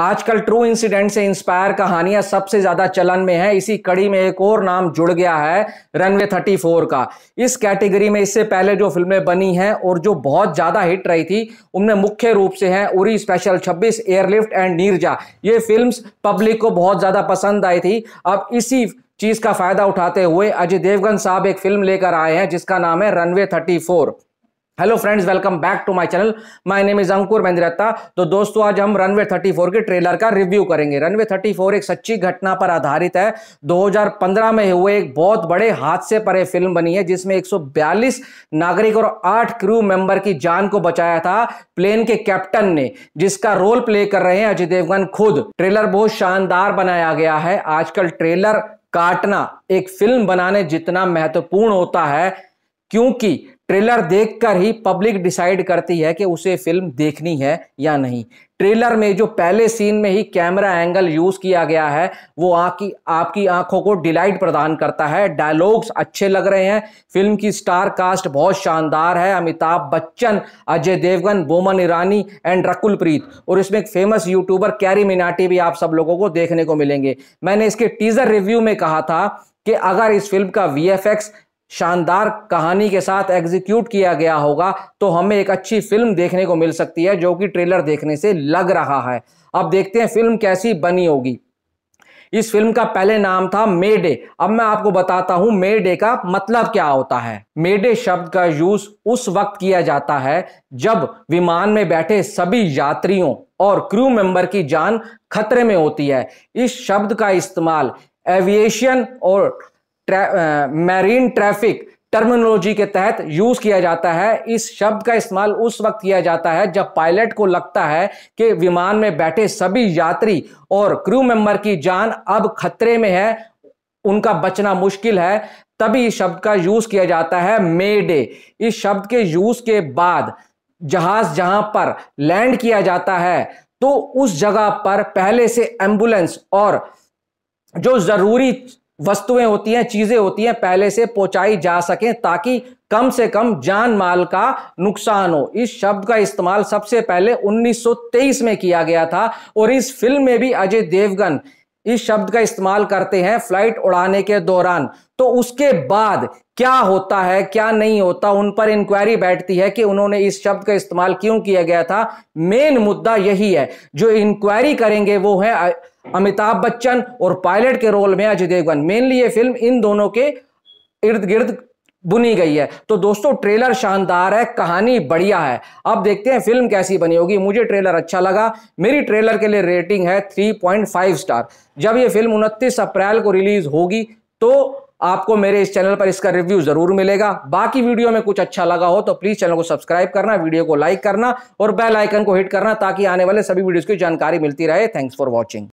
आजकल true incident से inspire कहानियां सबसे ज्यादा चलन में है इसी कड़ी में एक और नाम जुड़ गया है रनवे 34 का इस कैटेगरी में इससे पहले जो फिल्में बनी हैं और जो बहुत ज्यादा हिट रही थी उनमें मुख्य रूप से हैं Uri special 26 airlift and Neerja ये फिल्म्स पब्लिक को बहुत ज्यादा पसंद आई थी अब इसी चीज का फायदा उठाते हुए अजय देवगन साहब एक फिल्म लेकर आए हैं जिसका नाम है runway thirty hello friends welcome back to my channel my name is Ankur Mahendrata तो दोस्तों आज हम रनवे 34 के ट्रेलर का रिव्यू करेंगे रनवे 34 एक सच्ची घटना पर आधारित है 2015 में हुए एक बहुत बड़े हादसे पर यह फिल्म बनी है जिसमें 142 नागरिक और 8 क्रू मेंबर की जान को बचाया था प्लेन के कैप्टन ने जिसका रोल प्ले कर रहे हैं अजय देवगन खुद ट्रेलर बहुत शानदार बनाया गया है आजकल ट्रेलर काटना एक फिल्म बनाने जितना महत्वपूर्ण होता है क्योंकि ट्रेलर देखकर ही पब्लिक डिसाइड करती है कि उसे फिल्म देखनी है या नहीं ट्रेलर में जो पहले सीन में ही कैमरा एंगल यूज किया गया है वो आपकी आपकी आंखों को डिलाइट प्रदान करता है डायलॉग्स अच्छे लग रहे हैं फिल्म की स्टार कास्ट बहुत शानदार है अमिताभ बच्चन अजय देवगन बोमन ईरानी एंड रकुल प्रीत और इसमें एक फेमस यूट्यूबर कैरी मिनाटी भी आप सब लोगों को देखने को मिलेंगे मैंने इसके टीजर रिव्यू में कहा था कि अगर इस फिल्म का वी शानदार कहानी के साथ एग्जीक्यूट किया गया होगा तो हमें एक अच्छी फिल्म देखने को मिल सकती है जो कि ट्रेलर देखने से लग रहा है अब देखते हैं फिल्म कैसी बनी होगी इस फिल्म का पहले नाम था मेडे अब मैं आपको बताता हूं मेडे का मतलब क्या होता है मेडे शब्द का यूज उस वक्त किया जाता है जब विमान में बैठे सभी यात्रियों और क्रू मेंबर की जान खतरे में होती है इस शब्द का इस्तेमाल एविएशन और मैरीन ट्रैफिक टर्मिनोलॉजी के तहत यूज किया जाता है इस शब्द का इस्तेमाल उस वक्त किया जाता है जब पायलट को लगता है कि विमान में बैठे सभी यात्री और क्रू मेंबर की जान अब खतरे में है उनका बचना मुश्किल है तभी इस शब्द का यूज किया जाता है मे डे इस शब्द के यूज के बाद जहाज जहां पर लैंड किया जाता है तो उस जगह पर पहले से एम्बुलेंस और जो जरूरी वस्तुएं होती हैं चीजें होती हैं पहले से पहुंचाई जा सके ताकि कम से कम जान माल का नुकसान हो इस शब्द का इस्तेमाल सबसे पहले 1923 में किया गया था और इस फिल्म में भी अजय देवगन इस शब्द का इस्तेमाल करते हैं फ्लाइट उड़ाने के दौरान तो उसके बाद क्या होता है क्या नहीं होता उन पर इंक्वायरी बैठती है कि उन्होंने इस शब्द का इस्तेमाल क्यों किया गया था मेन मुद्दा यही है जो इंक्वायरी करेंगे वो है अमिताभ बच्चन और पायलट के रोल में अजय देवगन मेनली ये फिल्म इन दोनों के इर्द गिर्द बुनी गई है तो दोस्तों ट्रेलर शानदार है कहानी बढ़िया है अब देखते हैं फिल्म कैसी बनी होगी मुझे ट्रेलर अच्छा लगा मेरी ट्रेलर के लिए रेटिंग है 3.5 स्टार जब ये फिल्म 29 अप्रैल को रिलीज होगी तो आपको मेरे इस चैनल पर इसका रिव्यू जरूर मिलेगा बाकी वीडियो में कुछ अच्छा लगा हो तो प्लीज चैनल को सब्सक्राइब करना वीडियो को लाइक करना और बेल आइकन को हिट करना ताकि आने वाले सभी वीडियोज की जानकारी मिलती रहे थैंक्स फॉर वॉचिंग